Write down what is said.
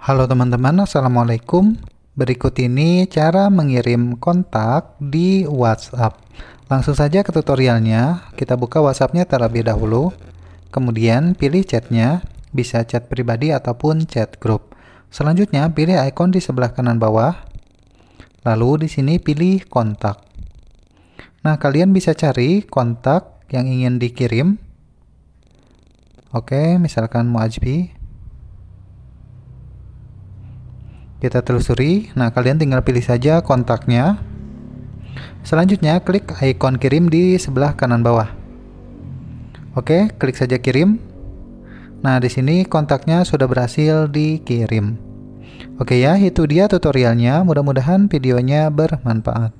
Halo teman-teman, Assalamualaikum. Berikut ini cara mengirim kontak di WhatsApp. Langsung saja ke tutorialnya, kita buka WhatsAppnya terlebih dahulu. Kemudian pilih chatnya, bisa chat pribadi ataupun chat grup. Selanjutnya pilih ikon di sebelah kanan bawah, lalu di sini pilih kontak. Nah, kalian bisa cari kontak yang ingin dikirim. Oke, misalkan Muajbi. kita telusuri. Nah, kalian tinggal pilih saja kontaknya. Selanjutnya, klik ikon kirim di sebelah kanan bawah. Oke, klik saja kirim. Nah, di sini kontaknya sudah berhasil dikirim. Oke ya, itu dia tutorialnya. Mudah-mudahan videonya bermanfaat.